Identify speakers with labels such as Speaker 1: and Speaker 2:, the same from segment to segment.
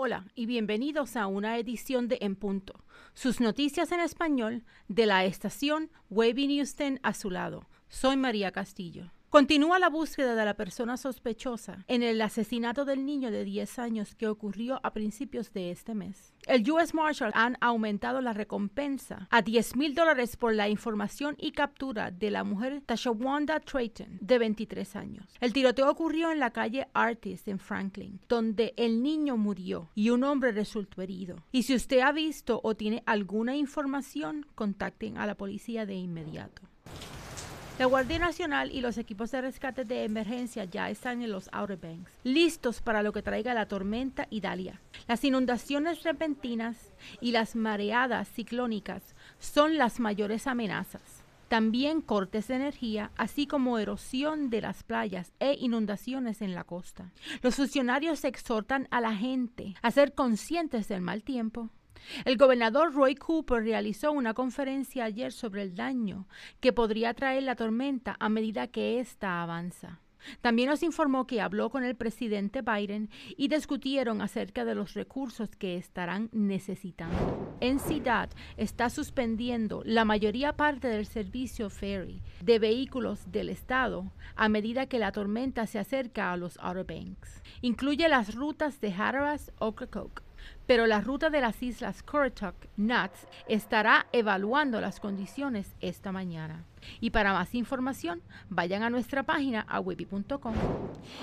Speaker 1: Hola y bienvenidos a una edición de En Punto, sus noticias en español de la estación News 10 a su lado. Soy María Castillo. Continúa la búsqueda de la persona sospechosa en el asesinato del niño de 10 años que ocurrió a principios de este mes. El U.S. Marshal han aumentado la recompensa a 10 mil dólares por la información y captura de la mujer Tashawanda Trayton, de 23 años. El tiroteo ocurrió en la calle Artist en Franklin, donde el niño murió y un hombre resultó herido. Y si usted ha visto o tiene alguna información, contacten a la policía de inmediato. La Guardia Nacional y los equipos de rescate de emergencia ya están en los Outer Banks, listos para lo que traiga la tormenta Idalia. Las inundaciones repentinas y las mareadas ciclónicas son las mayores amenazas. También cortes de energía, así como erosión de las playas e inundaciones en la costa. Los funcionarios exhortan a la gente a ser conscientes del mal tiempo el gobernador Roy Cooper realizó una conferencia ayer sobre el daño que podría traer la tormenta a medida que ésta avanza. También nos informó que habló con el presidente Biden y discutieron acerca de los recursos que estarán necesitando. En NCDOT está suspendiendo la mayoría parte del servicio ferry de vehículos del estado a medida que la tormenta se acerca a los Outer Banks. Incluye las rutas de hatteras Ocracoke, pero la ruta de las islas Currituck Nuts estará evaluando las condiciones esta mañana. Y para más información, vayan a nuestra página a webby.com.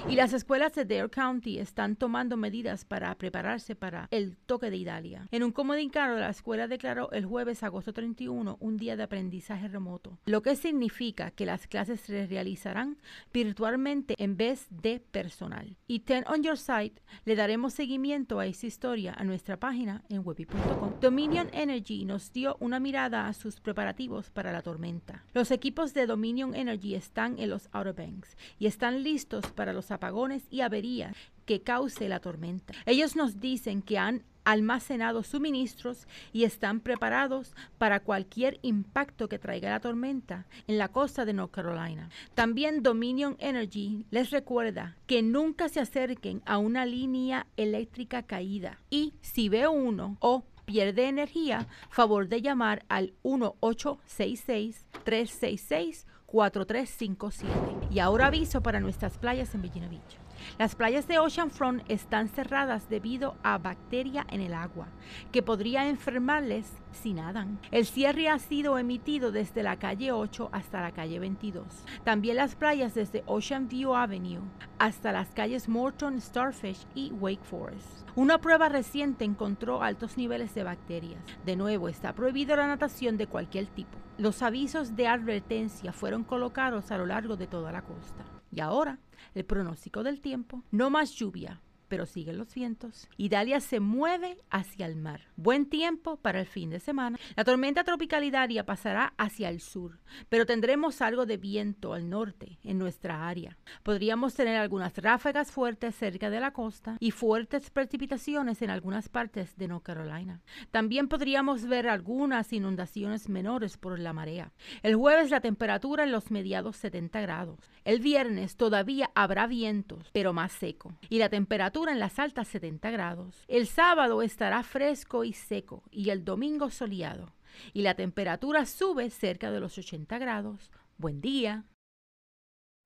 Speaker 1: Y las escuelas de Dare County están tomando medidas para prepararse para el toque de Italia. En un comunicado, la escuela declaró el jueves, agosto 31, un día de aprendizaje remoto, lo que significa que las clases se realizarán virtualmente en vez de personal. Y Ten on Your Site le daremos seguimiento a esa historia a nuestra nuestra página en webby.com. Dominion Energy nos dio una mirada a sus preparativos para la tormenta. Los equipos de Dominion Energy están en los Outer Banks y están listos para los apagones y averías que cause la tormenta. Ellos nos dicen que han almacenado suministros y están preparados para cualquier impacto que traiga la tormenta en la costa de North Carolina. También Dominion Energy les recuerda que nunca se acerquen a una línea eléctrica caída y si ve uno o pierde energía, favor de llamar al 1866 366 4357. Y ahora aviso para nuestras playas en Virginia Beach. Las playas de Oceanfront están cerradas debido a bacteria en el agua, que podría enfermarles si nadan. El cierre ha sido emitido desde la calle 8 hasta la calle 22. También las playas desde Ocean View Avenue hasta las calles Morton, Starfish y Wake Forest. Una prueba reciente encontró altos niveles de bacterias. De nuevo, está prohibida la natación de cualquier tipo. Los avisos de advertencia fueron colocados a lo largo de toda la costa. Y ahora, el pronóstico del tiempo. No más lluvia, pero siguen los vientos. y dalia se mueve hacia el mar. Buen tiempo para el fin de semana. La tormenta tropical Idalia pasará hacia el sur, pero tendremos algo de viento al norte en nuestra área. Podríamos tener algunas ráfagas fuertes cerca de la costa y fuertes precipitaciones en algunas partes de North Carolina. También podríamos ver algunas inundaciones menores por la marea. El jueves la temperatura en los mediados 70 grados. El viernes todavía habrá vientos, pero más seco. Y la temperatura en las altas 70 grados. El sábado estará fresco y seco y el domingo soleado. Y la temperatura sube cerca de los 80 grados. Buen día.